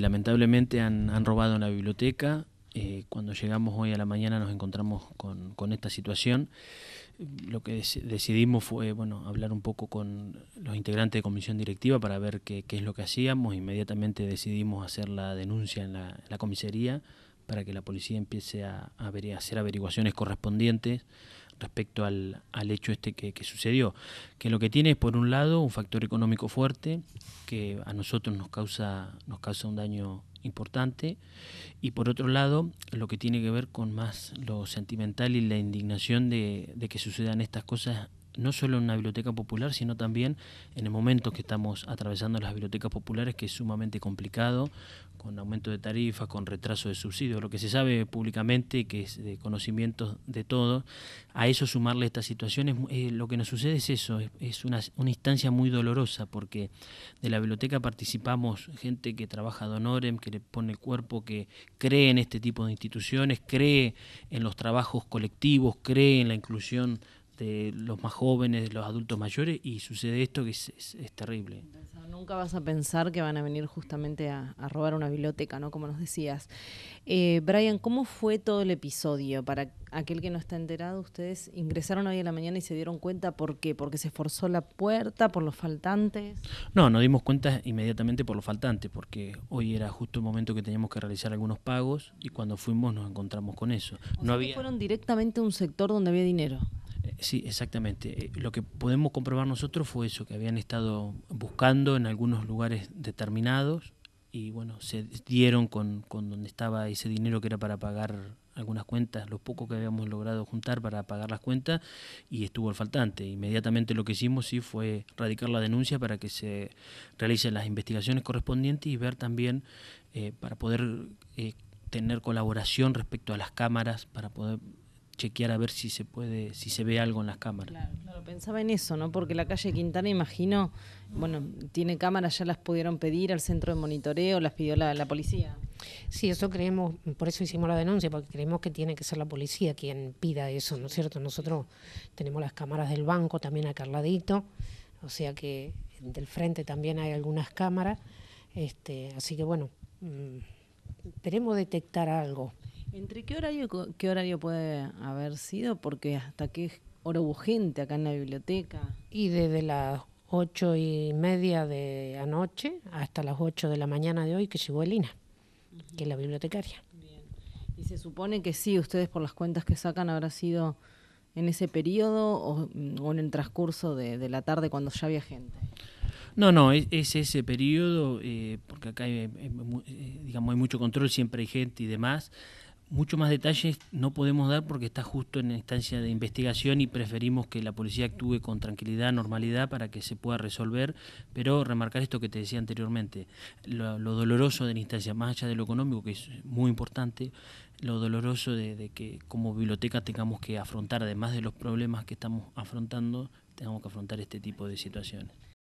Lamentablemente han, robado en la biblioteca. Eh, cuando llegamos hoy a la mañana nos encontramos con, esta situación. Lo que decidimos fue bueno, hablar un poco con los integrantes de comisión directiva para ver qué, es lo que hacíamos. Inmediatamente decidimos hacer la denuncia en la, comisaría para que la policía empiece a, a hacer averiguaciones correspondientes respecto al, al hecho este que, que, sucedió. Que lo que tiene es, por un lado, un factor económico fuerte, que a nosotros nos causa, nos causa un daño importante, y por otro lado, lo que tiene que ver con más lo sentimental y la indignación de, de que sucedan estas cosas no solo en una biblioteca popular, sino también en el momento que estamos atravesando las bibliotecas populares, que es sumamente complicado, con aumento de tarifas, con retraso de subsidios, lo que se sabe públicamente, que es de conocimientos de todo, a eso sumarle estas situaciones, eh, lo que nos sucede es eso, es, una, instancia muy dolorosa, porque de la biblioteca participamos gente que trabaja de honorem, que le pone el cuerpo, que cree en este tipo de instituciones, cree en los trabajos colectivos, cree en la inclusión los más jóvenes, de los adultos mayores, y sucede esto que es, terrible. Nunca vas a pensar que van a venir justamente a, robar una biblioteca, ¿no? Como nos decías. Eh, Brian, ¿cómo fue todo el episodio? Para aquel que no está enterado, ustedes ingresaron hoy a la mañana y se dieron cuenta por qué, porque se forzó la puerta, por los faltantes. No, nos dimos cuenta inmediatamente por los faltantes, porque hoy era justo el momento que teníamos que realizar algunos pagos y cuando fuimos nos encontramos con eso. fueron directamente a un sector donde había dinero. Sí, exactamente. Eh, lo que podemos comprobar nosotros fue eso, que habían estado buscando en algunos lugares determinados y bueno, se dieron con, con donde estaba ese dinero que era para pagar algunas cuentas, lo poco que habíamos logrado juntar para pagar las cuentas, y estuvo el faltante. Inmediatamente lo que hicimos sí fue radicar la denuncia para que se realicen las investigaciones correspondientes y ver también eh, para poder eh, tener colaboración respecto a las cámaras, para poder chequear a ver si se puede, si se ve algo en las cámaras. Claro, pensaba en eso, ¿no? Porque la calle Quintana, imagino, bueno, tiene cámaras, ya las pudieron pedir al centro de monitoreo, las pidió la, la policía. Sí, eso creemos, por eso hicimos la denuncia, porque creemos que tiene que ser la policía quien pida eso, ¿no es cierto? Nosotros tenemos las cámaras del banco también acá al ladito, o sea que del frente también hay algunas cámaras, este, así que bueno, queremos mm, detectar algo. ¿Entre qué horario qué horario puede haber sido? Porque hasta qué hora hubo gente acá en la biblioteca. Y desde las ocho y media de anoche hasta las ocho de la mañana de hoy que llegó Elina, que es la bibliotecaria. Y se supone que sí, ustedes por las cuentas que sacan habrá sido en ese periodo o, en el transcurso de, la tarde cuando ya había gente. No, no, es, ese periodo, eh, porque acá eh, digamos, hay mucho control, siempre hay gente y demás. Mucho más detalles no podemos dar porque está justo en la instancia de investigación y preferimos que la policía actúe con tranquilidad, normalidad para que se pueda resolver, pero remarcar esto que te decía anteriormente, lo, doloroso de la instancia, más allá de lo económico, que es muy importante, lo doloroso de, de que como biblioteca tengamos que afrontar, además de los problemas que estamos afrontando, tengamos que afrontar este tipo de situaciones.